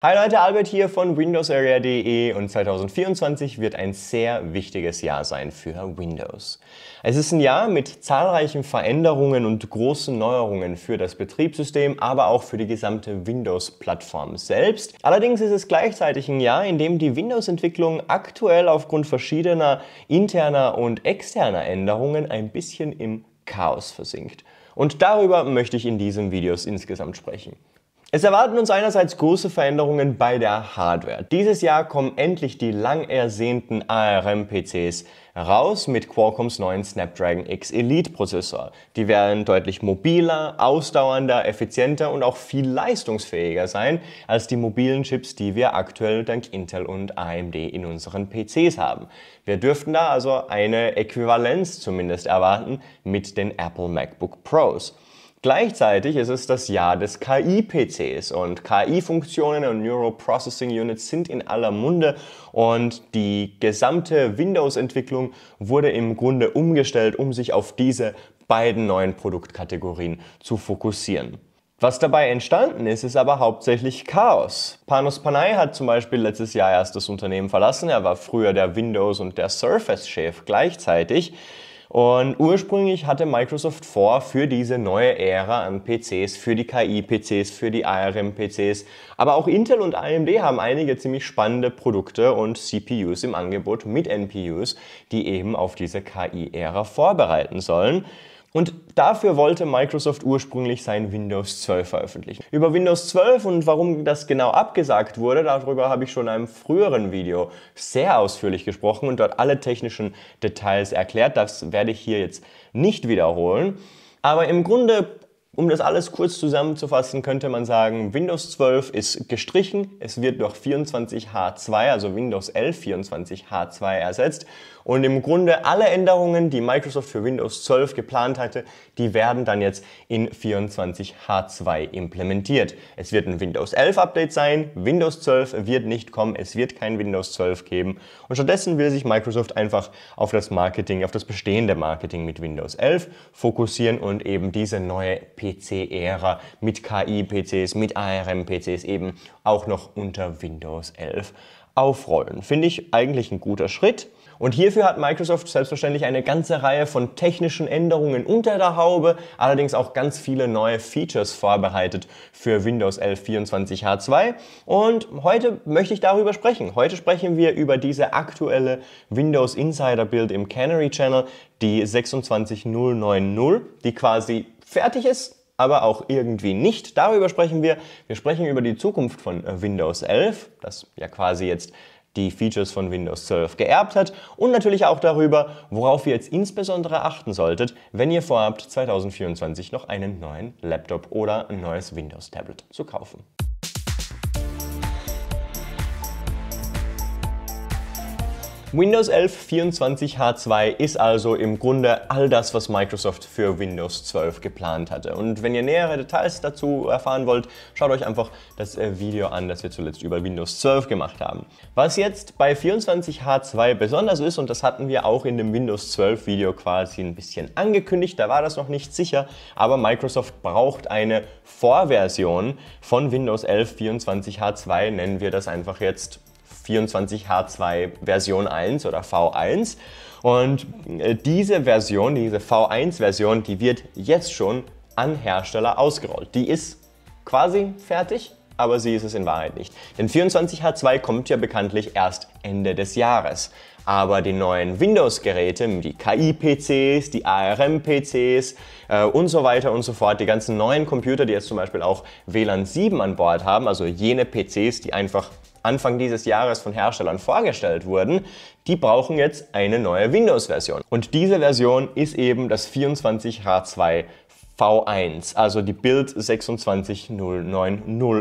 Hi Leute, Albert hier von WindowsArea.de und 2024 wird ein sehr wichtiges Jahr sein für Windows. Es ist ein Jahr mit zahlreichen Veränderungen und großen Neuerungen für das Betriebssystem, aber auch für die gesamte Windows-Plattform selbst. Allerdings ist es gleichzeitig ein Jahr, in dem die Windows-Entwicklung aktuell aufgrund verschiedener interner und externer Änderungen ein bisschen im Chaos versinkt. Und darüber möchte ich in diesem Videos insgesamt sprechen. Es erwarten uns einerseits große Veränderungen bei der Hardware. Dieses Jahr kommen endlich die lang ersehnten ARM-PCs raus mit Qualcomms neuen Snapdragon X Elite Prozessor. Die werden deutlich mobiler, ausdauernder, effizienter und auch viel leistungsfähiger sein als die mobilen Chips, die wir aktuell dank Intel und AMD in unseren PCs haben. Wir dürften da also eine Äquivalenz zumindest erwarten mit den Apple MacBook Pros. Gleichzeitig ist es das Jahr des KI-PCs und KI-Funktionen und Neural Processing Units sind in aller Munde und die gesamte Windows-Entwicklung wurde im Grunde umgestellt, um sich auf diese beiden neuen Produktkategorien zu fokussieren. Was dabei entstanden ist, ist aber hauptsächlich Chaos. Panos Panay hat zum Beispiel letztes Jahr erst das Unternehmen verlassen. Er war früher der Windows- und der Surface-Chef gleichzeitig. Und ursprünglich hatte Microsoft vor, für diese neue Ära an PCs, für die KI-PCs, für die ARM-PCs, aber auch Intel und AMD haben einige ziemlich spannende Produkte und CPUs im Angebot mit NPUs, die eben auf diese KI-Ära vorbereiten sollen. Und dafür wollte Microsoft ursprünglich sein Windows 12 veröffentlichen. Über Windows 12 und warum das genau abgesagt wurde, darüber habe ich schon in einem früheren Video sehr ausführlich gesprochen und dort alle technischen Details erklärt. Das werde ich hier jetzt nicht wiederholen. Aber im Grunde um das alles kurz zusammenzufassen, könnte man sagen, Windows 12 ist gestrichen, es wird durch 24H2, also Windows 11 24H2 ersetzt und im Grunde alle Änderungen, die Microsoft für Windows 12 geplant hatte, die werden dann jetzt in 24H2 implementiert. Es wird ein Windows 11 Update sein, Windows 12 wird nicht kommen, es wird kein Windows 12 geben und stattdessen will sich Microsoft einfach auf das Marketing, auf das bestehende Marketing mit Windows 11 fokussieren und eben diese neue PS PC-Ära e mit KI-PCs, mit ARM-PCs eben auch noch unter Windows 11 aufrollen. Finde ich eigentlich ein guter Schritt. Und hierfür hat Microsoft selbstverständlich eine ganze Reihe von technischen Änderungen unter der Haube, allerdings auch ganz viele neue Features vorbereitet für Windows 11 24H2. Und heute möchte ich darüber sprechen. Heute sprechen wir über diese aktuelle Windows Insider Build im Canary Channel, die 26090, die quasi fertig ist aber auch irgendwie nicht. Darüber sprechen wir. Wir sprechen über die Zukunft von äh, Windows 11, das ja quasi jetzt die Features von Windows 12 geerbt hat und natürlich auch darüber, worauf ihr jetzt insbesondere achten solltet, wenn ihr vorhabt, 2024 noch einen neuen Laptop oder ein neues Windows-Tablet zu kaufen. Windows 11 24H2 ist also im Grunde all das, was Microsoft für Windows 12 geplant hatte. Und wenn ihr nähere Details dazu erfahren wollt, schaut euch einfach das äh, Video an, das wir zuletzt über Windows 12 gemacht haben. Was jetzt bei 24H2 besonders ist, und das hatten wir auch in dem Windows 12 Video quasi ein bisschen angekündigt, da war das noch nicht sicher, aber Microsoft braucht eine Vorversion von Windows 11 24H2, nennen wir das einfach jetzt 24H2 Version 1 oder V1. Und äh, diese Version, diese V1-Version, die wird jetzt schon an Hersteller ausgerollt. Die ist quasi fertig, aber sie ist es in Wahrheit nicht. Denn 24H2 kommt ja bekanntlich erst Ende des Jahres. Aber die neuen Windows-Geräte, die KI-PCs, die ARM-PCs äh, und so weiter und so fort, die ganzen neuen Computer, die jetzt zum Beispiel auch WLAN 7 an Bord haben, also jene PCs, die einfach Anfang dieses Jahres von Herstellern vorgestellt wurden, die brauchen jetzt eine neue Windows-Version. Und diese Version ist eben das 24H2 V1, also die Build 26090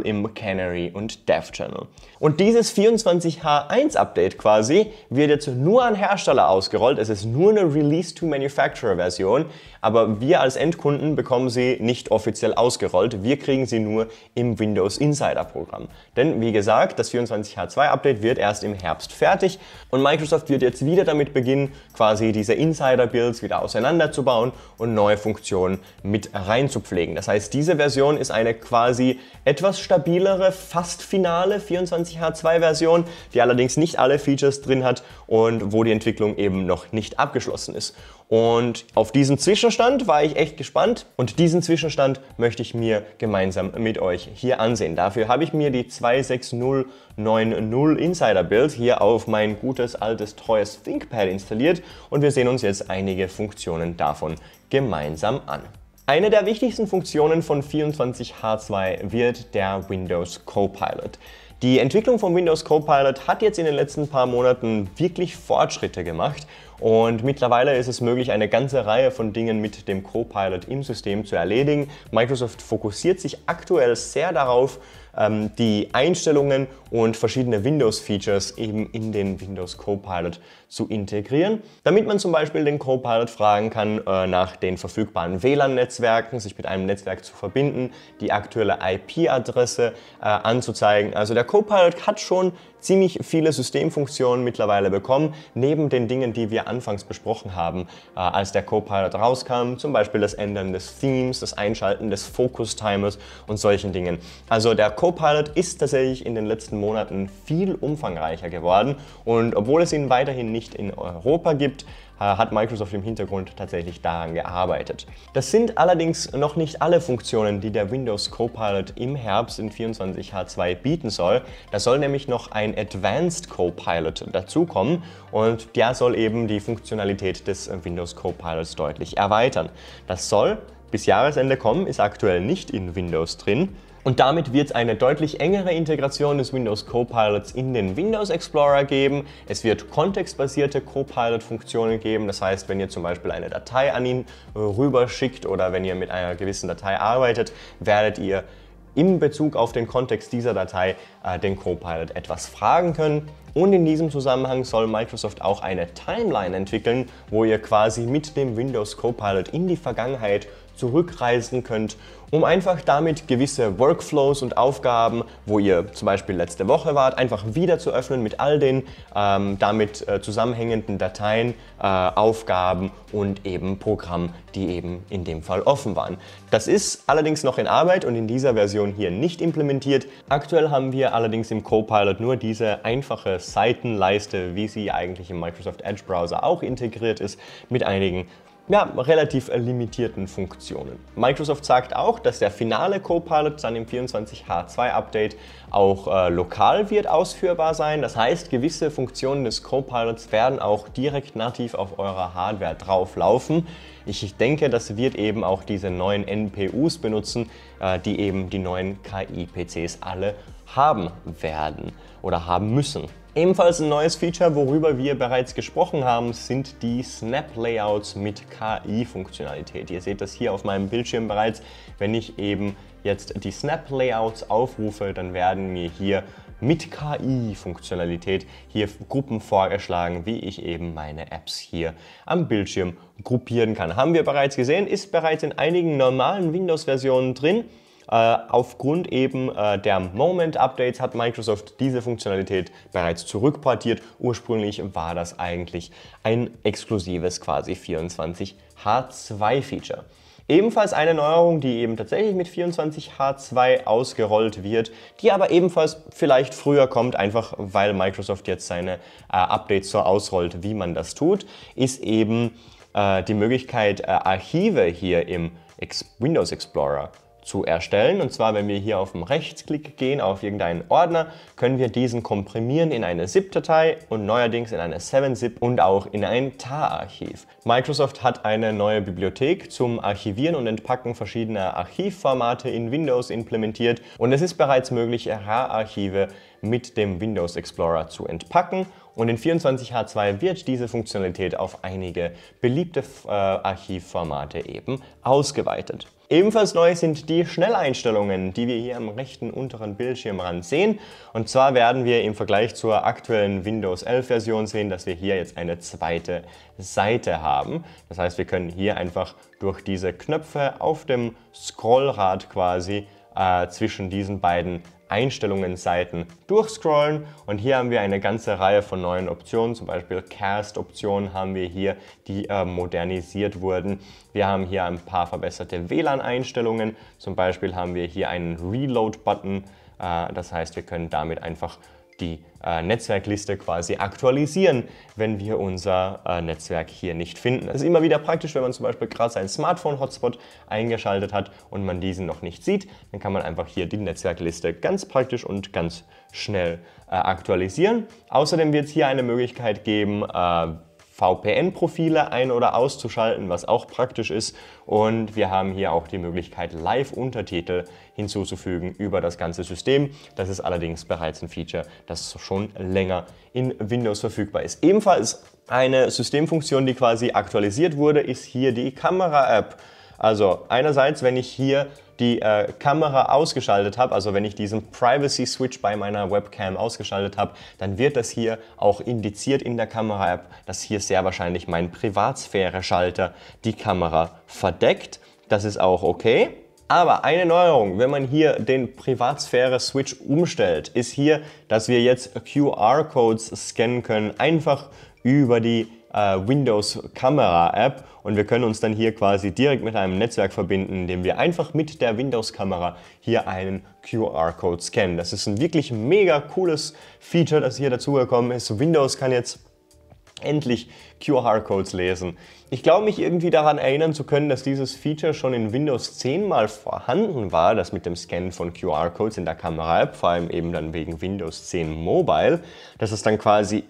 im Canary und Dev Channel. Und dieses 24H1 Update quasi wird jetzt nur an Hersteller ausgerollt. Es ist nur eine Release to Manufacturer Version, aber wir als Endkunden bekommen sie nicht offiziell ausgerollt. Wir kriegen sie nur im Windows Insider Programm. Denn wie gesagt, das 24H2 Update wird erst im Herbst fertig und Microsoft wird jetzt wieder damit beginnen, quasi diese Insider Builds wieder auseinanderzubauen und neue Funktionen mit reinzupflegen. Das heißt, diese Version ist eine quasi etwas stabilere, fast finale 24H2 Version, die allerdings nicht alle Features drin hat und wo die Entwicklung eben noch nicht abgeschlossen ist. Und auf diesen Zwischenstand Zwischenstand war ich echt gespannt und diesen Zwischenstand möchte ich mir gemeinsam mit euch hier ansehen. Dafür habe ich mir die 26090 Insider Build hier auf mein gutes, altes, treues ThinkPad installiert und wir sehen uns jetzt einige Funktionen davon gemeinsam an. Eine der wichtigsten Funktionen von 24H2 wird der Windows Copilot. Die Entwicklung von Windows Copilot hat jetzt in den letzten paar Monaten wirklich Fortschritte gemacht und mittlerweile ist es möglich, eine ganze Reihe von Dingen mit dem Copilot im System zu erledigen. Microsoft fokussiert sich aktuell sehr darauf, ähm, die Einstellungen und verschiedene Windows-Features eben in den Windows Copilot zu integrieren, damit man zum Beispiel den Copilot fragen kann, äh, nach den verfügbaren WLAN-Netzwerken, sich mit einem Netzwerk zu verbinden, die aktuelle IP-Adresse äh, anzuzeigen. Also der Copilot hat schon ziemlich viele Systemfunktionen mittlerweile bekommen, neben den Dingen, die wir anfangs besprochen haben, äh, als der Copilot rauskam, zum Beispiel das Ändern des Themes, das Einschalten des Focus-Timers und solchen Dingen. Also der Copilot ist tatsächlich in den letzten Monaten viel umfangreicher geworden und obwohl es ihn weiterhin nicht nicht in Europa gibt, äh, hat Microsoft im Hintergrund tatsächlich daran gearbeitet. Das sind allerdings noch nicht alle Funktionen, die der Windows Copilot im Herbst in 24H2 bieten soll. Da soll nämlich noch ein Advanced Copilot dazukommen und der soll eben die Funktionalität des äh, Windows Copilots deutlich erweitern. Das soll bis Jahresende kommen, ist aktuell nicht in Windows drin. Und damit wird es eine deutlich engere Integration des Windows Copilots in den Windows Explorer geben. Es wird kontextbasierte Copilot-Funktionen geben. Das heißt, wenn ihr zum Beispiel eine Datei an ihn äh, rüberschickt oder wenn ihr mit einer gewissen Datei arbeitet, werdet ihr in Bezug auf den Kontext dieser Datei äh, den Copilot etwas fragen können. Und in diesem Zusammenhang soll Microsoft auch eine Timeline entwickeln, wo ihr quasi mit dem Windows Copilot in die Vergangenheit zurückreisen könnt um einfach damit gewisse Workflows und Aufgaben, wo ihr zum Beispiel letzte Woche wart, einfach wieder zu öffnen mit all den ähm, damit äh, zusammenhängenden Dateien, äh, Aufgaben und eben Programmen, die eben in dem Fall offen waren. Das ist allerdings noch in Arbeit und in dieser Version hier nicht implementiert. Aktuell haben wir allerdings im Copilot nur diese einfache Seitenleiste, wie sie eigentlich im Microsoft Edge Browser auch integriert ist, mit einigen ja, relativ limitierten Funktionen. Microsoft sagt auch, dass der finale Copilot dann im 24H2-Update auch äh, lokal wird ausführbar sein. Das heißt, gewisse Funktionen des Copilots werden auch direkt nativ auf eurer Hardware drauflaufen. Ich denke, das wird eben auch diese neuen NPUs benutzen, äh, die eben die neuen KI-PCs alle haben werden oder haben müssen. Ebenfalls ein neues Feature, worüber wir bereits gesprochen haben, sind die Snap-Layouts mit KI-Funktionalität. Ihr seht das hier auf meinem Bildschirm bereits. Wenn ich eben jetzt die Snap-Layouts aufrufe, dann werden mir hier mit KI-Funktionalität hier Gruppen vorgeschlagen, wie ich eben meine Apps hier am Bildschirm gruppieren kann. Haben wir bereits gesehen, ist bereits in einigen normalen Windows-Versionen drin. Äh, aufgrund eben äh, der Moment-Updates hat Microsoft diese Funktionalität bereits zurückportiert. Ursprünglich war das eigentlich ein exklusives quasi 24 H2-Feature. Ebenfalls eine Neuerung, die eben tatsächlich mit 24H2 ausgerollt wird, die aber ebenfalls vielleicht früher kommt, einfach weil Microsoft jetzt seine äh, Updates so ausrollt, wie man das tut, ist eben äh, die Möglichkeit, äh, Archive hier im Ex Windows Explorer zu erstellen. Und zwar, wenn wir hier auf den Rechtsklick gehen, auf irgendeinen Ordner, können wir diesen komprimieren in eine ZIP-Datei und neuerdings in eine 7-ZIP und auch in ein TAR-Archiv. Microsoft hat eine neue Bibliothek zum Archivieren und Entpacken verschiedener Archivformate in Windows implementiert und es ist bereits möglich, rar archive mit dem Windows Explorer zu entpacken und in 24H2 wird diese Funktionalität auf einige beliebte äh, Archivformate eben ausgeweitet. Ebenfalls neu sind die Schnelleinstellungen, die wir hier am rechten unteren Bildschirmrand sehen. Und zwar werden wir im Vergleich zur aktuellen Windows 11 Version sehen, dass wir hier jetzt eine zweite Seite haben. Das heißt, wir können hier einfach durch diese Knöpfe auf dem Scrollrad quasi äh, zwischen diesen beiden Einstellungen-Seiten durchscrollen und hier haben wir eine ganze Reihe von neuen Optionen, zum Beispiel Cast-Optionen haben wir hier, die äh, modernisiert wurden. Wir haben hier ein paar verbesserte WLAN-Einstellungen, zum Beispiel haben wir hier einen Reload-Button, äh, das heißt wir können damit einfach die äh, Netzwerkliste quasi aktualisieren, wenn wir unser äh, Netzwerk hier nicht finden. Das ist immer wieder praktisch, wenn man zum Beispiel gerade seinen Smartphone-Hotspot eingeschaltet hat und man diesen noch nicht sieht, dann kann man einfach hier die Netzwerkliste ganz praktisch und ganz schnell äh, aktualisieren. Außerdem wird es hier eine Möglichkeit geben, äh, VPN-Profile ein- oder auszuschalten, was auch praktisch ist. Und wir haben hier auch die Möglichkeit, Live-Untertitel hinzuzufügen über das ganze System. Das ist allerdings bereits ein Feature, das schon länger in Windows verfügbar ist. Ebenfalls eine Systemfunktion, die quasi aktualisiert wurde, ist hier die Kamera-App. Also einerseits, wenn ich hier die äh, Kamera ausgeschaltet habe, also wenn ich diesen Privacy Switch bei meiner Webcam ausgeschaltet habe, dann wird das hier auch indiziert in der Kamera-App, dass hier sehr wahrscheinlich mein Privatsphäre-Schalter die Kamera verdeckt. Das ist auch okay. Aber eine Neuerung, wenn man hier den Privatsphäre-Switch umstellt, ist hier, dass wir jetzt QR-Codes scannen können, einfach über die äh, Windows-Kamera-App und wir können uns dann hier quasi direkt mit einem Netzwerk verbinden, indem wir einfach mit der Windows-Kamera hier einen QR-Code scannen. Das ist ein wirklich mega cooles Feature, das hier dazugekommen ist. Windows kann jetzt endlich QR-Codes lesen. Ich glaube mich irgendwie daran erinnern zu können, dass dieses Feature schon in Windows 10 mal vorhanden war, das mit dem Scannen von QR-Codes in der Kamera-App, vor allem eben dann wegen Windows 10 Mobile, dass es dann quasi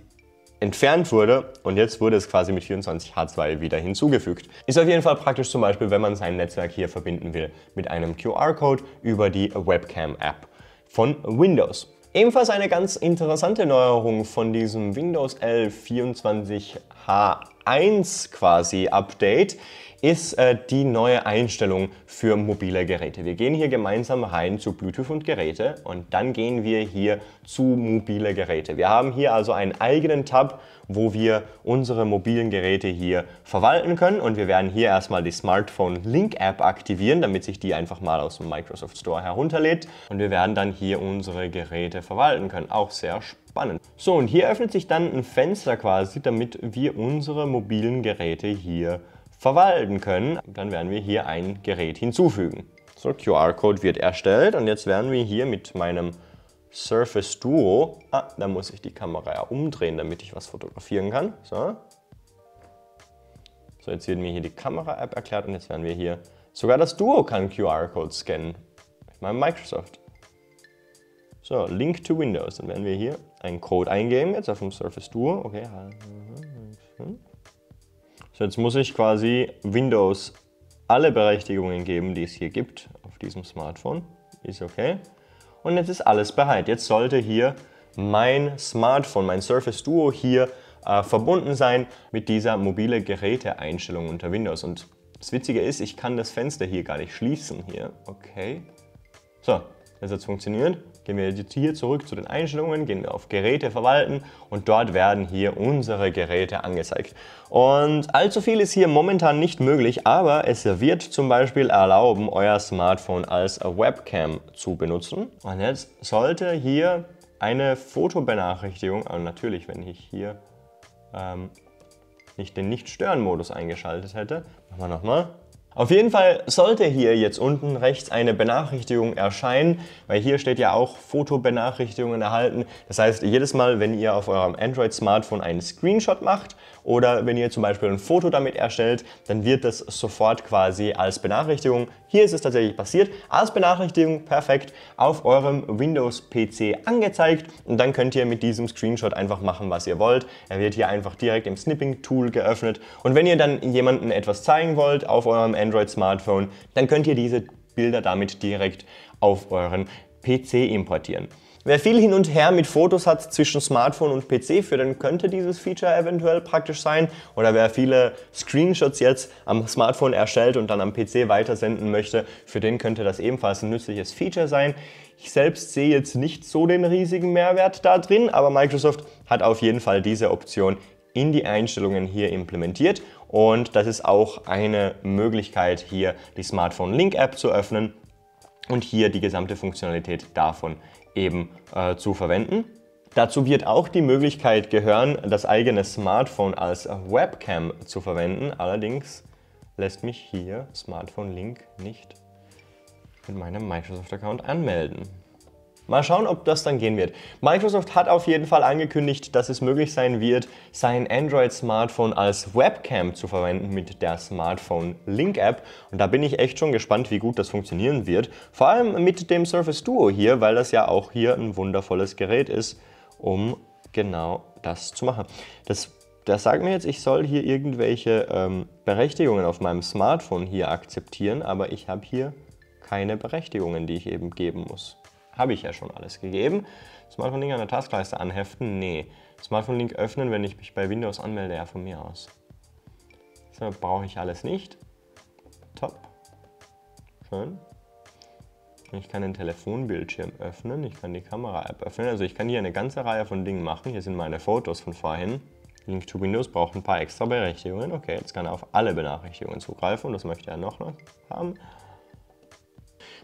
entfernt wurde und jetzt wurde es quasi mit 24H2 wieder hinzugefügt. Ist auf jeden Fall praktisch zum Beispiel, wenn man sein Netzwerk hier verbinden will mit einem QR-Code über die Webcam-App von Windows. Ebenfalls eine ganz interessante Neuerung von diesem Windows 11 24H1 quasi Update ist äh, die neue Einstellung für mobile Geräte. Wir gehen hier gemeinsam rein zu Bluetooth und Geräte und dann gehen wir hier zu mobile Geräte. Wir haben hier also einen eigenen Tab, wo wir unsere mobilen Geräte hier verwalten können und wir werden hier erstmal die Smartphone Link App aktivieren, damit sich die einfach mal aus dem Microsoft Store herunterlädt und wir werden dann hier unsere Geräte verwalten können. Auch sehr spannend. So, und hier öffnet sich dann ein Fenster quasi, damit wir unsere mobilen Geräte hier verwalten können. Dann werden wir hier ein Gerät hinzufügen. So, QR-Code wird erstellt und jetzt werden wir hier mit meinem Surface Duo, ah, da muss ich die Kamera ja umdrehen, damit ich was fotografieren kann. So. so, jetzt wird mir hier die Kamera-App erklärt und jetzt werden wir hier, sogar das Duo kann QR-Code scannen. Mit meinem Microsoft. So, Link to Windows. Dann werden wir hier einen Code eingeben, jetzt auf dem Surface Duo. Okay, so, jetzt muss ich quasi Windows alle Berechtigungen geben, die es hier gibt auf diesem Smartphone. Ist okay. Und jetzt ist alles bereit. Jetzt sollte hier mein Smartphone, mein Surface Duo hier äh, verbunden sein mit dieser mobile Geräteeinstellung unter Windows. Und das Witzige ist, ich kann das Fenster hier gar nicht schließen. Hier, okay. So, das hat funktioniert. Gehen wir jetzt hier zurück zu den Einstellungen, gehen wir auf Geräte verwalten und dort werden hier unsere Geräte angezeigt. Und allzu viel ist hier momentan nicht möglich, aber es wird zum Beispiel erlauben, euer Smartphone als Webcam zu benutzen. Und jetzt sollte hier eine Fotobenachrichtigung, aber also natürlich, wenn ich hier ähm, nicht den Nicht-Stören-Modus eingeschaltet hätte, machen wir nochmal. Auf jeden Fall sollte hier jetzt unten rechts eine Benachrichtigung erscheinen, weil hier steht ja auch Fotobenachrichtigungen erhalten. Das heißt, jedes Mal, wenn ihr auf eurem Android-Smartphone einen Screenshot macht oder wenn ihr zum Beispiel ein Foto damit erstellt, dann wird das sofort quasi als Benachrichtigung hier ist es tatsächlich passiert, als Benachrichtigung perfekt auf eurem Windows-PC angezeigt und dann könnt ihr mit diesem Screenshot einfach machen, was ihr wollt. Er wird hier einfach direkt im Snipping-Tool geöffnet und wenn ihr dann jemandem etwas zeigen wollt auf eurem Android-Smartphone, dann könnt ihr diese Bilder damit direkt auf euren PC importieren. Wer viel hin und her mit Fotos hat zwischen Smartphone und PC, für den könnte dieses Feature eventuell praktisch sein. Oder wer viele Screenshots jetzt am Smartphone erstellt und dann am PC weitersenden möchte, für den könnte das ebenfalls ein nützliches Feature sein. Ich selbst sehe jetzt nicht so den riesigen Mehrwert da drin, aber Microsoft hat auf jeden Fall diese Option in die Einstellungen hier implementiert und das ist auch eine Möglichkeit hier die Smartphone Link App zu öffnen und hier die gesamte Funktionalität davon eben äh, zu verwenden. Dazu wird auch die Möglichkeit gehören, das eigene Smartphone als Webcam zu verwenden. Allerdings lässt mich hier Smartphone Link nicht mit meinem Microsoft-Account anmelden. Mal schauen, ob das dann gehen wird. Microsoft hat auf jeden Fall angekündigt, dass es möglich sein wird, sein Android-Smartphone als Webcam zu verwenden mit der Smartphone Link App. Und da bin ich echt schon gespannt, wie gut das funktionieren wird. Vor allem mit dem Surface Duo hier, weil das ja auch hier ein wundervolles Gerät ist, um genau das zu machen. Das das sagt mir jetzt, ich soll hier irgendwelche ähm, Berechtigungen auf meinem Smartphone hier akzeptieren, aber ich habe hier keine Berechtigungen, die ich eben geben muss habe ich ja schon alles gegeben. Smartphone Link an der Taskleiste anheften? Nee. Smartphone Link öffnen, wenn ich mich bei Windows anmelde, ja von mir aus. So, brauche ich alles nicht. Top. Schön. Ich kann den Telefonbildschirm öffnen, ich kann die Kamera-App öffnen. Also ich kann hier eine ganze Reihe von Dingen machen. Hier sind meine Fotos von vorhin. Link to Windows braucht ein paar extra Berechtigungen. Okay, jetzt kann er auf alle Benachrichtigungen zugreifen und das möchte er noch haben.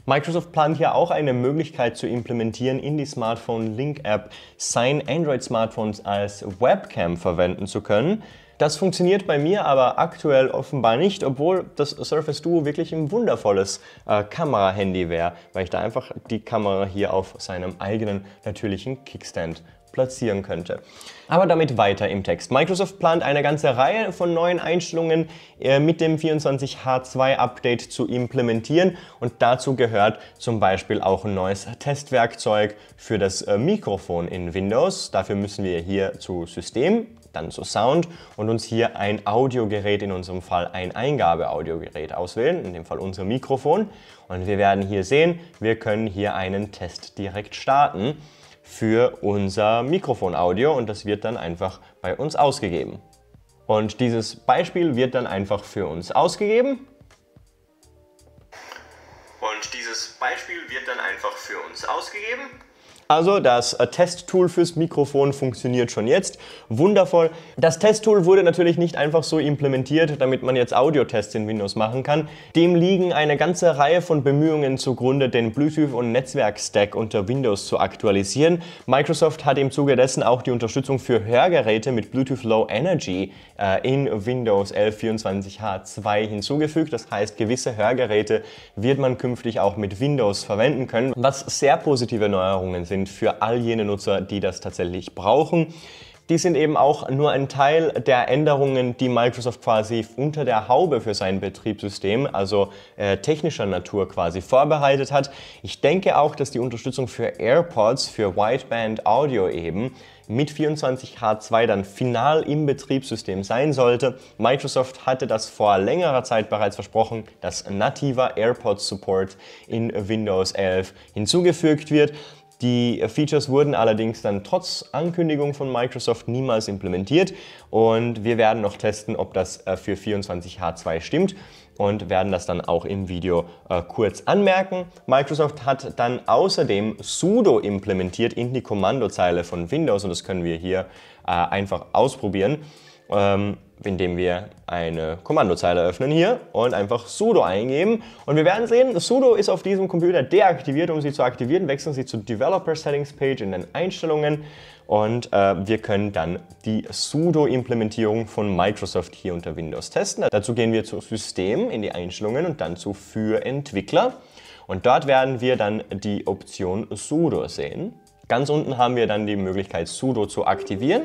Microsoft plant hier auch eine Möglichkeit zu implementieren, in die Smartphone Link App sein Android-Smartphones als Webcam verwenden zu können. Das funktioniert bei mir aber aktuell offenbar nicht, obwohl das Surface Duo wirklich ein wundervolles äh, Kamera-Handy wäre, weil ich da einfach die Kamera hier auf seinem eigenen natürlichen Kickstand platzieren könnte. Aber damit weiter im Text. Microsoft plant eine ganze Reihe von neuen Einstellungen äh, mit dem 24H2-Update zu implementieren und dazu gehört zum Beispiel auch ein neues Testwerkzeug für das äh, Mikrofon in Windows. Dafür müssen wir hier zu System, dann zu Sound und uns hier ein Audiogerät, in unserem Fall ein Eingabe-Audiogerät auswählen, in dem Fall unser Mikrofon. Und wir werden hier sehen, wir können hier einen Test direkt starten für unser Mikrofonaudio und das wird dann einfach bei uns ausgegeben. Und dieses Beispiel wird dann einfach für uns ausgegeben. Und dieses Beispiel wird dann einfach für uns ausgegeben. Also das äh, Testtool fürs Mikrofon funktioniert schon jetzt. Wundervoll. Das Testtool wurde natürlich nicht einfach so implementiert, damit man jetzt Audiotests in Windows machen kann. Dem liegen eine ganze Reihe von Bemühungen zugrunde, den Bluetooth- und Netzwerkstack unter Windows zu aktualisieren. Microsoft hat im Zuge dessen auch die Unterstützung für Hörgeräte mit Bluetooth Low Energy äh, in Windows 1124H2 hinzugefügt. Das heißt, gewisse Hörgeräte wird man künftig auch mit Windows verwenden können, was sehr positive Neuerungen sind sind für all jene Nutzer, die das tatsächlich brauchen. Die sind eben auch nur ein Teil der Änderungen, die Microsoft quasi unter der Haube für sein Betriebssystem, also äh, technischer Natur quasi vorbereitet hat. Ich denke auch, dass die Unterstützung für AirPods, für Wideband Audio eben, mit 24H2 dann final im Betriebssystem sein sollte. Microsoft hatte das vor längerer Zeit bereits versprochen, dass nativer AirPods Support in Windows 11 hinzugefügt wird. Die Features wurden allerdings dann trotz Ankündigung von Microsoft niemals implementiert und wir werden noch testen, ob das äh, für 24H2 stimmt und werden das dann auch im Video äh, kurz anmerken. Microsoft hat dann außerdem sudo implementiert in die Kommandozeile von Windows und das können wir hier äh, einfach ausprobieren ähm, indem wir eine Kommandozeile öffnen hier und einfach sudo eingeben. Und wir werden sehen, sudo ist auf diesem Computer deaktiviert. Um sie zu aktivieren, wechseln Sie zur Developer Settings Page in den Einstellungen und äh, wir können dann die Sudo-Implementierung von Microsoft hier unter Windows testen. Dazu gehen wir zu System in die Einstellungen und dann zu für Entwickler. Und dort werden wir dann die Option sudo sehen. Ganz unten haben wir dann die Möglichkeit, sudo zu aktivieren.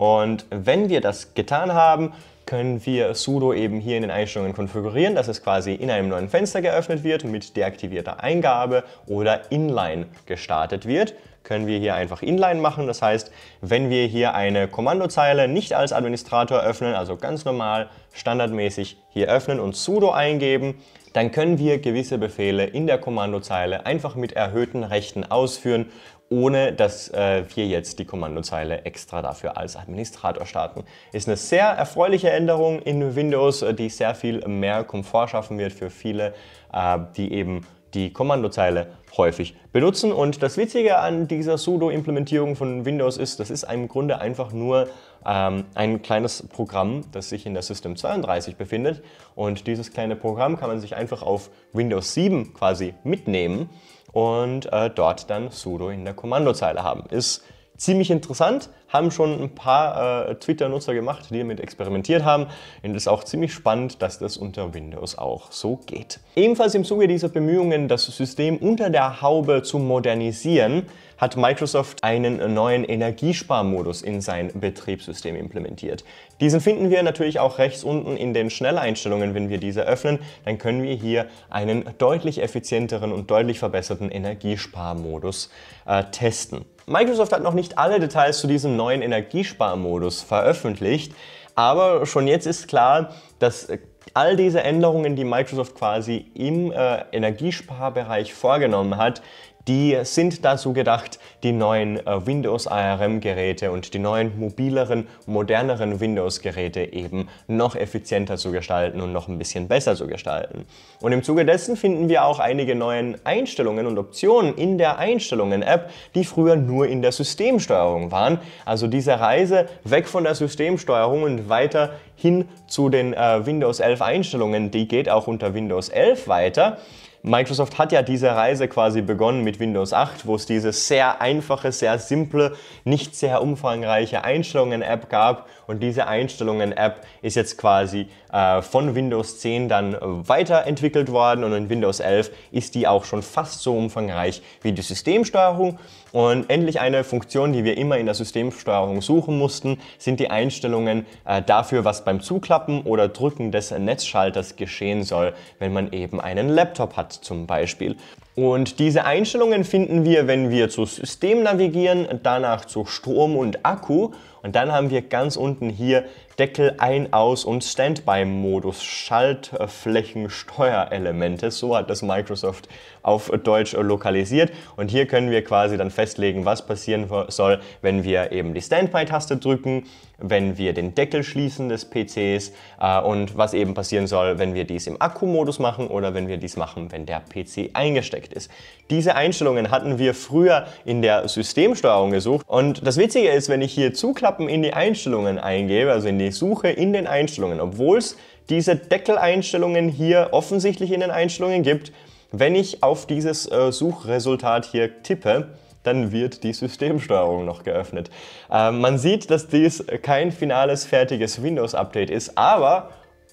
Und wenn wir das getan haben, können wir sudo eben hier in den Einstellungen konfigurieren, dass es quasi in einem neuen Fenster geöffnet wird mit deaktivierter Eingabe oder inline gestartet wird. Können wir hier einfach inline machen, das heißt, wenn wir hier eine Kommandozeile nicht als Administrator öffnen, also ganz normal, standardmäßig hier öffnen und sudo eingeben, dann können wir gewisse Befehle in der Kommandozeile einfach mit erhöhten Rechten ausführen ohne dass äh, wir jetzt die Kommandozeile extra dafür als Administrator starten. Ist eine sehr erfreuliche Änderung in Windows, äh, die sehr viel mehr Komfort schaffen wird für viele, äh, die eben die Kommandozeile häufig benutzen. Und das Witzige an dieser Sudo-Implementierung von Windows ist, das ist im Grunde einfach nur ähm, ein kleines Programm, das sich in der System 32 befindet. Und dieses kleine Programm kann man sich einfach auf Windows 7 quasi mitnehmen und äh, dort dann sudo in der Kommandozeile haben. Ist ziemlich interessant, haben schon ein paar äh, Twitter-Nutzer gemacht, die damit experimentiert haben. Und es ist auch ziemlich spannend, dass das unter Windows auch so geht. Ebenfalls im Zuge dieser Bemühungen, das System unter der Haube zu modernisieren, hat Microsoft einen neuen Energiesparmodus in sein Betriebssystem implementiert. Diesen finden wir natürlich auch rechts unten in den Schnelleinstellungen, wenn wir diese öffnen, dann können wir hier einen deutlich effizienteren und deutlich verbesserten Energiesparmodus äh, testen. Microsoft hat noch nicht alle Details zu diesem neuen Energiesparmodus veröffentlicht. Aber schon jetzt ist klar, dass äh, all diese Änderungen, die Microsoft quasi im äh, Energiesparbereich vorgenommen hat, die sind dazu gedacht, die neuen äh, Windows ARM-Geräte und die neuen mobileren, moderneren Windows-Geräte eben noch effizienter zu gestalten und noch ein bisschen besser zu gestalten. Und im Zuge dessen finden wir auch einige neuen Einstellungen und Optionen in der Einstellungen-App, die früher nur in der Systemsteuerung waren. Also diese Reise weg von der Systemsteuerung und weiter hin zu den äh, Windows 11 Einstellungen, die geht auch unter Windows 11 weiter. Microsoft hat ja diese Reise quasi begonnen mit Windows 8, wo es diese sehr einfache, sehr simple, nicht sehr umfangreiche Einstellungen-App gab und diese Einstellungen-App ist jetzt quasi äh, von Windows 10 dann weiterentwickelt worden und in Windows 11 ist die auch schon fast so umfangreich wie die Systemsteuerung. Und endlich eine Funktion, die wir immer in der Systemsteuerung suchen mussten, sind die Einstellungen äh, dafür, was beim Zuklappen oder Drücken des Netzschalters geschehen soll, wenn man eben einen Laptop hat zum Beispiel. Und diese Einstellungen finden wir, wenn wir zu System navigieren, danach zu Strom und Akku und dann haben wir ganz unten hier Deckel ein, aus und Standby-Modus, Schaltflächensteuerelemente. So hat das Microsoft auf Deutsch lokalisiert. Und hier können wir quasi dann festlegen, was passieren soll, wenn wir eben die Standby-Taste drücken, wenn wir den Deckel schließen des PCs äh, und was eben passieren soll, wenn wir dies im Akkumodus machen oder wenn wir dies machen, wenn der PC eingesteckt ist. Diese Einstellungen hatten wir früher in der Systemsteuerung gesucht und das Witzige ist, wenn ich hier Zuklappen in die Einstellungen eingebe, also in die die Suche in den Einstellungen, obwohl es diese Deckeleinstellungen hier offensichtlich in den Einstellungen gibt, wenn ich auf dieses äh, Suchresultat hier tippe, dann wird die Systemsteuerung noch geöffnet. Äh, man sieht, dass dies kein finales, fertiges Windows-Update ist, aber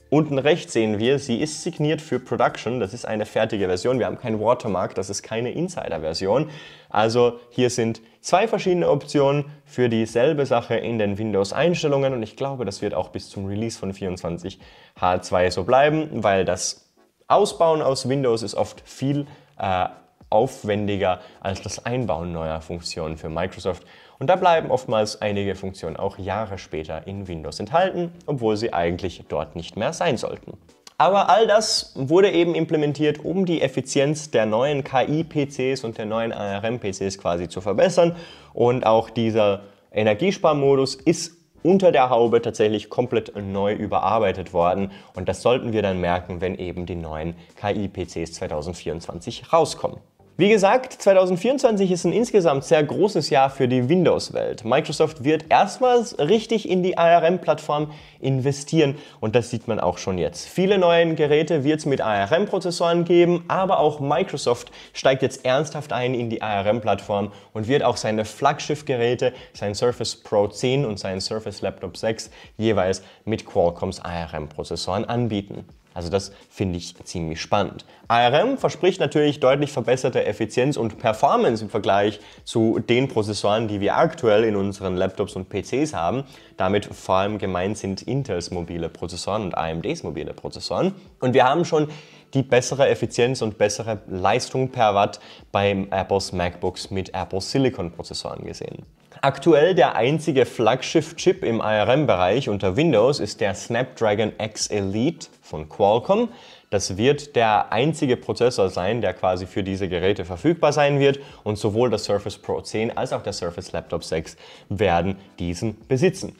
Unten rechts sehen wir, sie ist signiert für Production, das ist eine fertige Version, wir haben kein Watermark, das ist keine Insider-Version. Also hier sind zwei verschiedene Optionen für dieselbe Sache in den Windows-Einstellungen und ich glaube, das wird auch bis zum Release von 24 H2 so bleiben, weil das Ausbauen aus Windows ist oft viel äh, aufwendiger als das Einbauen neuer Funktionen für Microsoft und da bleiben oftmals einige Funktionen auch Jahre später in Windows enthalten, obwohl sie eigentlich dort nicht mehr sein sollten. Aber all das wurde eben implementiert, um die Effizienz der neuen KI-PCs und der neuen ARM-PCs quasi zu verbessern. Und auch dieser Energiesparmodus ist unter der Haube tatsächlich komplett neu überarbeitet worden. Und das sollten wir dann merken, wenn eben die neuen KI-PCs 2024 rauskommen. Wie gesagt, 2024 ist ein insgesamt sehr großes Jahr für die Windows-Welt. Microsoft wird erstmals richtig in die ARM-Plattform investieren und das sieht man auch schon jetzt. Viele neue Geräte wird es mit ARM-Prozessoren geben, aber auch Microsoft steigt jetzt ernsthaft ein in die ARM-Plattform und wird auch seine Flaggschiff-Geräte, sein Surface Pro 10 und sein Surface Laptop 6 jeweils mit Qualcomms ARM-Prozessoren anbieten. Also das finde ich ziemlich spannend. ARM verspricht natürlich deutlich verbesserte Effizienz und Performance im Vergleich zu den Prozessoren, die wir aktuell in unseren Laptops und PCs haben. Damit vor allem gemeint sind Intels mobile Prozessoren und AMDs mobile Prozessoren. Und wir haben schon die bessere Effizienz und bessere Leistung per Watt beim Apples MacBooks mit Apple Silicon Prozessoren gesehen. Aktuell der einzige Flaggschiff-Chip im ARM-Bereich unter Windows ist der Snapdragon X Elite von Qualcomm. Das wird der einzige Prozessor sein, der quasi für diese Geräte verfügbar sein wird und sowohl das Surface Pro 10 als auch der Surface Laptop 6 werden diesen besitzen.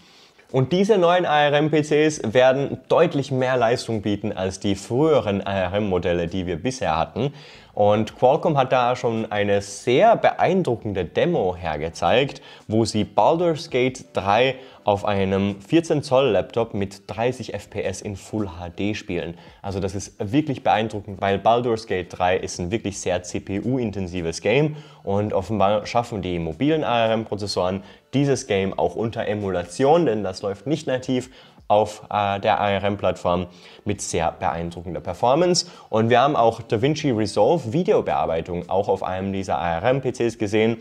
Und diese neuen ARM-PCs werden deutlich mehr Leistung bieten als die früheren ARM-Modelle, die wir bisher hatten. Und Qualcomm hat da schon eine sehr beeindruckende Demo hergezeigt, wo sie Baldur's Gate 3 auf einem 14 Zoll Laptop mit 30 FPS in Full HD spielen. Also das ist wirklich beeindruckend, weil Baldur's Gate 3 ist ein wirklich sehr CPU-intensives Game und offenbar schaffen die mobilen ARM-Prozessoren dieses Game auch unter Emulation, denn das läuft nicht nativ auf äh, der ARM-Plattform mit sehr beeindruckender Performance. Und wir haben auch DaVinci Resolve Videobearbeitung auch auf einem dieser ARM-PCs gesehen,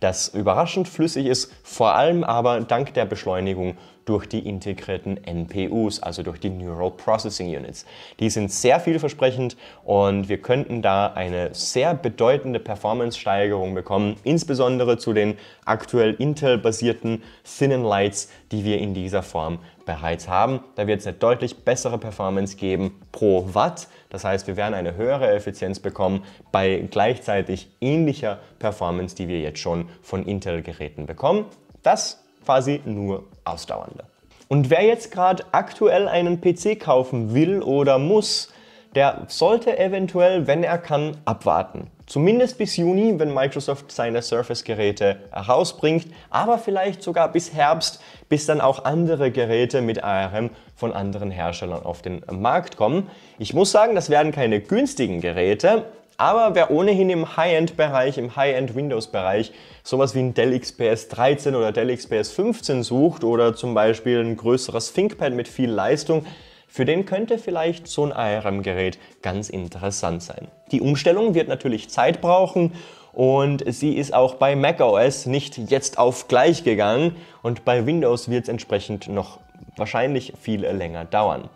das überraschend flüssig ist, vor allem aber dank der Beschleunigung durch die integrierten NPUs, also durch die Neural Processing Units. Die sind sehr vielversprechend und wir könnten da eine sehr bedeutende Performance-Steigerung bekommen, insbesondere zu den aktuell Intel-basierten Thin Lights, die wir in dieser Form bereits haben. Da wird es eine deutlich bessere Performance geben pro Watt. Das heißt, wir werden eine höhere Effizienz bekommen bei gleichzeitig ähnlicher Performance, die wir jetzt schon von Intel-Geräten bekommen. Das quasi nur Ausdauernde. Und wer jetzt gerade aktuell einen PC kaufen will oder muss, der sollte eventuell, wenn er kann, abwarten. Zumindest bis Juni, wenn Microsoft seine Surface-Geräte herausbringt, aber vielleicht sogar bis Herbst, bis dann auch andere Geräte mit ARM von anderen Herstellern auf den Markt kommen. Ich muss sagen, das werden keine günstigen Geräte, aber wer ohnehin im High-End-Bereich, im High-End-Windows-Bereich sowas wie ein Dell XPS 13 oder Dell XPS 15 sucht oder zum Beispiel ein größeres ThinkPad mit viel Leistung, für den könnte vielleicht so ein ARM-Gerät ganz interessant sein. Die Umstellung wird natürlich Zeit brauchen und sie ist auch bei macOS nicht jetzt auf gleich gegangen und bei Windows wird es entsprechend noch wahrscheinlich viel länger dauern.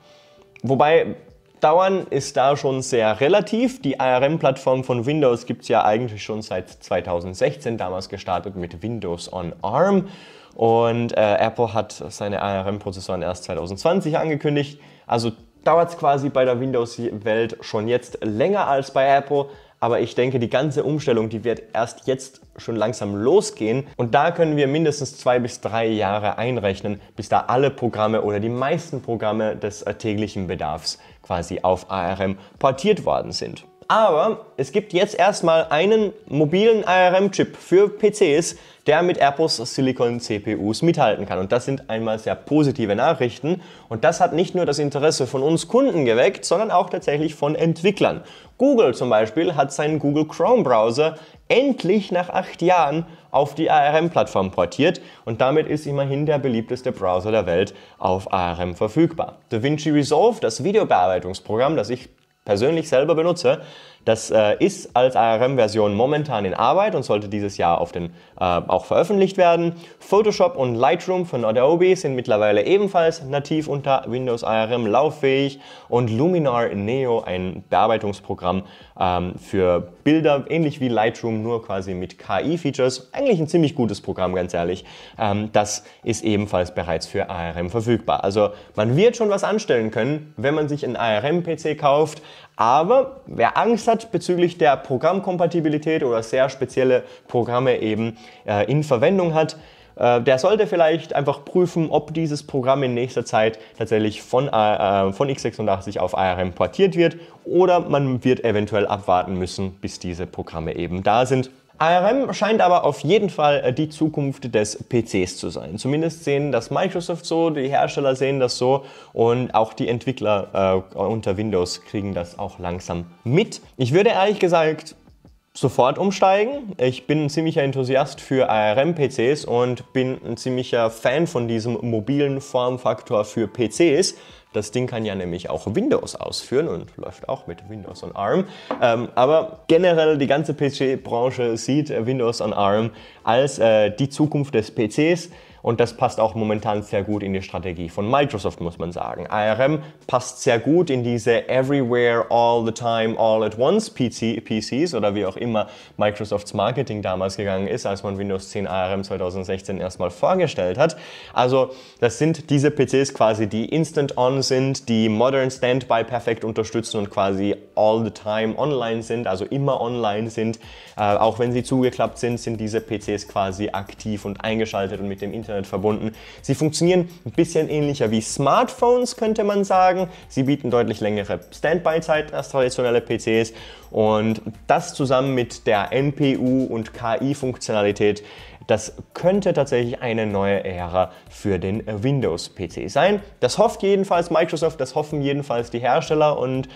Wobei Dauern ist da schon sehr relativ. Die ARM-Plattform von Windows gibt es ja eigentlich schon seit 2016, damals gestartet mit Windows on ARM. Und äh, Apple hat seine ARM-Prozessoren erst 2020 angekündigt. Also dauert es quasi bei der Windows-Welt schon jetzt länger als bei Apple. Aber ich denke, die ganze Umstellung, die wird erst jetzt schon langsam losgehen. Und da können wir mindestens zwei bis drei Jahre einrechnen, bis da alle Programme oder die meisten Programme des äh, täglichen Bedarfs quasi auf ARM portiert worden sind. Aber es gibt jetzt erstmal einen mobilen ARM-Chip für PCs, der mit Airbus Silicon CPUs mithalten kann. Und das sind einmal sehr positive Nachrichten. Und das hat nicht nur das Interesse von uns Kunden geweckt, sondern auch tatsächlich von Entwicklern. Google zum Beispiel hat seinen Google Chrome Browser endlich nach acht Jahren auf die ARM-Plattform portiert und damit ist immerhin der beliebteste Browser der Welt auf ARM verfügbar. DaVinci Resolve, das Videobearbeitungsprogramm, das ich persönlich selber benutze. Das äh, ist als ARM-Version momentan in Arbeit und sollte dieses Jahr auf den, äh, auch veröffentlicht werden. Photoshop und Lightroom von Adobe sind mittlerweile ebenfalls nativ unter Windows ARM lauffähig und Luminar Neo, ein Bearbeitungsprogramm ähm, für Bilder, ähnlich wie Lightroom, nur quasi mit KI-Features. Eigentlich ein ziemlich gutes Programm, ganz ehrlich. Ähm, das ist ebenfalls bereits für ARM verfügbar. Also man wird schon was anstellen können, wenn man sich einen ARM-PC kauft. Aber wer Angst hat bezüglich der Programmkompatibilität oder sehr spezielle Programme eben äh, in Verwendung hat, äh, der sollte vielleicht einfach prüfen, ob dieses Programm in nächster Zeit tatsächlich von, äh, von x86 auf ARM portiert wird oder man wird eventuell abwarten müssen, bis diese Programme eben da sind. ARM scheint aber auf jeden Fall äh, die Zukunft des PCs zu sein. Zumindest sehen das Microsoft so, die Hersteller sehen das so und auch die Entwickler äh, unter Windows kriegen das auch langsam mit. Ich würde ehrlich gesagt sofort umsteigen. Ich bin ein ziemlicher Enthusiast für ARM-PCs und bin ein ziemlicher Fan von diesem mobilen Formfaktor für PCs. Das Ding kann ja nämlich auch Windows ausführen und läuft auch mit Windows on ARM. Ähm, aber generell die ganze PC-Branche sieht Windows on ARM als äh, die Zukunft des PCs. Und das passt auch momentan sehr gut in die Strategie von Microsoft, muss man sagen. ARM passt sehr gut in diese Everywhere, All the Time, All at Once PC, PCs oder wie auch immer Microsofts Marketing damals gegangen ist, als man Windows 10 ARM 2016 erstmal vorgestellt hat. Also das sind diese PCs quasi, die instant on sind, die Modern Standby perfekt unterstützen und quasi all the time online sind, also immer online sind. Äh, auch wenn sie zugeklappt sind, sind diese PCs quasi aktiv und eingeschaltet und mit dem Internet Internet verbunden. Sie funktionieren ein bisschen ähnlicher wie Smartphones, könnte man sagen. Sie bieten deutlich längere Standby-Zeiten als traditionelle PCs und das zusammen mit der NPU und KI-Funktionalität das könnte tatsächlich eine neue Ära für den Windows-PC sein. Das hofft jedenfalls Microsoft, das hoffen jedenfalls die Hersteller und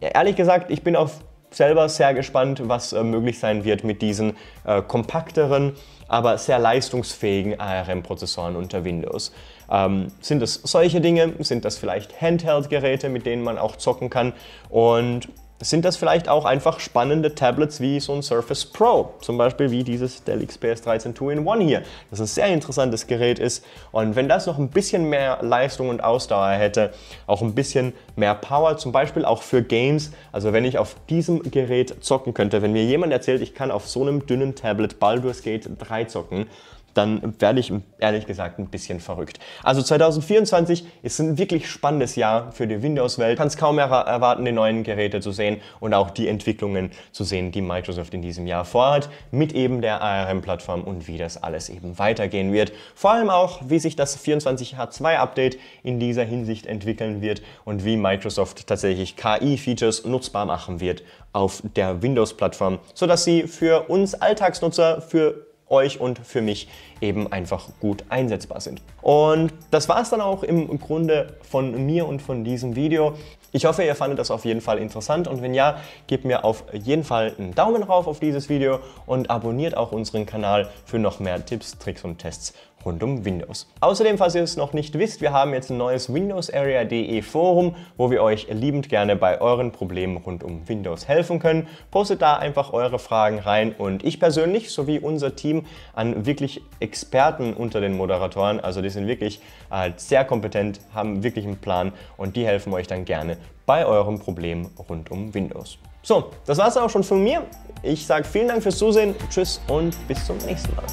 ehrlich gesagt, ich bin auch selber sehr gespannt, was äh, möglich sein wird mit diesen äh, kompakteren aber sehr leistungsfähigen ARM-Prozessoren unter Windows. Ähm, sind das solche Dinge? Sind das vielleicht Handheld-Geräte, mit denen man auch zocken kann? Und sind das vielleicht auch einfach spannende Tablets wie so ein Surface Pro, zum Beispiel wie dieses Dell XPS 13 2-in-1 hier, das ein sehr interessantes Gerät ist und wenn das noch ein bisschen mehr Leistung und Ausdauer hätte, auch ein bisschen mehr Power, zum Beispiel auch für Games, also wenn ich auf diesem Gerät zocken könnte, wenn mir jemand erzählt, ich kann auf so einem dünnen Tablet Baldur's Gate 3 zocken, dann werde ich ehrlich gesagt ein bisschen verrückt. Also 2024 ist ein wirklich spannendes Jahr für die Windows-Welt. Kann es kaum erwarten, die neuen Geräte zu sehen und auch die Entwicklungen zu sehen, die Microsoft in diesem Jahr vorhat, mit eben der ARM-Plattform und wie das alles eben weitergehen wird. Vor allem auch, wie sich das 24H2-Update in dieser Hinsicht entwickeln wird und wie Microsoft tatsächlich KI-Features nutzbar machen wird auf der Windows-Plattform, sodass sie für uns Alltagsnutzer, für euch und für mich eben einfach gut einsetzbar sind. Und das war es dann auch im Grunde von mir und von diesem Video. Ich hoffe, ihr fandet das auf jeden Fall interessant und wenn ja, gebt mir auf jeden Fall einen Daumen rauf auf dieses Video und abonniert auch unseren Kanal für noch mehr Tipps, Tricks und Tests rund um Windows. Außerdem, falls ihr es noch nicht wisst, wir haben jetzt ein neues windowsarea.de Forum, wo wir euch liebend gerne bei euren Problemen rund um Windows helfen können. Postet da einfach eure Fragen rein und ich persönlich sowie unser Team an wirklich Experten unter den Moderatoren, also die sind wirklich äh, sehr kompetent, haben wirklich einen Plan und die helfen euch dann gerne bei eurem Problem rund um Windows. So, das war es auch schon von mir. Ich sage vielen Dank fürs Zusehen, tschüss und bis zum nächsten Mal.